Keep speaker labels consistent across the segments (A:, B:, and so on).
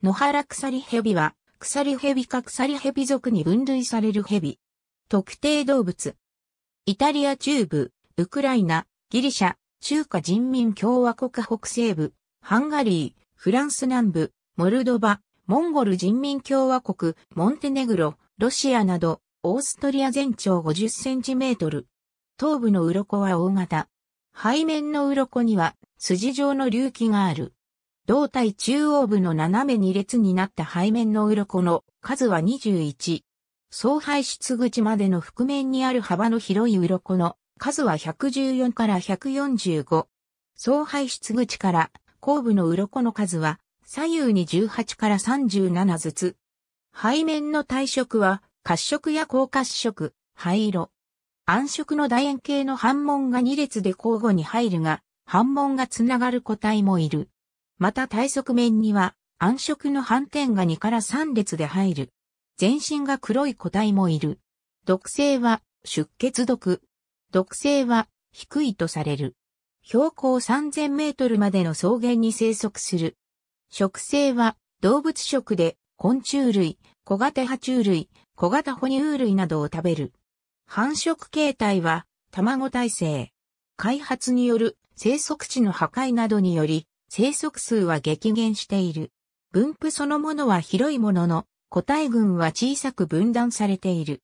A: 野原鎖蛇は、鎖蛇か鎖蛇族に分類さ
B: れる蛇。特定動物。イタリア中部、ウクライナ、ギリシャ、中華人民共和国北西部、ハンガリー、フランス南部、モルドバ、モンゴル人民共和国、モンテネグロ、ロシアなど、オーストリア全長50センチメートル。頭部の鱗は大型。背面の鱗には筋状の隆起がある。胴体中央部の斜め2列になった背面の鱗の数は21。総排出口までの覆面にある幅の広い鱗の数は114から145。総排出口から後部の鱗の数は左右に18から37ずつ。背面の体色は褐色や高褐色、灰色。暗色の楕円形の反紋が2列で交互に入るが、反紋がつながる個体もいる。また体側面には暗色の斑点が2から3列で入る。全身が黒い個体もいる。毒性は出血毒。毒性は低いとされる。標高3000メートルまでの草原に生息する。食性は動物食で昆虫類、小型爬虫類、小型哺乳類などを食べる。繁殖形態は卵体制。開発による生息地の破壊などにより生息数は激減している。分布そのものは広いものの、個体群は小さく分断されている。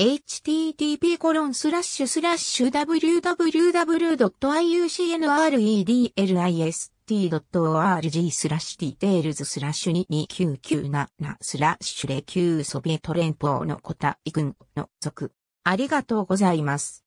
B: http://www.iucnredlist.org スラッシュディテールズスラッシュ22997スラッシュ09ソビエト連邦の個体
A: 群の属。ありがとうございます。